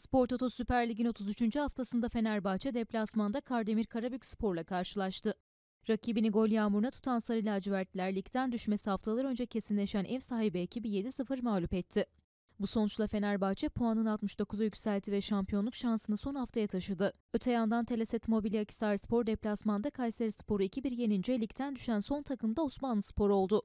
Spor Toto Süper Lig'in 33. haftasında Fenerbahçe deplasmanda Kardemir Karabük Spor'la karşılaştı. Rakibini gol yağmuruna tutan Sarı Lacivertliler ligden düşmesi haftalar önce kesinleşen ev sahibi ekibi 7-0 mağlup etti. Bu sonuçla Fenerbahçe puanını 69'a yükseltti ve şampiyonluk şansını son haftaya taşıdı. Öte yandan Teleset Mobilya Akisar Spor deplasmanda Kayseri Spor'u 2-1 yenince ligden düşen son takım da Osmanlı Spor oldu.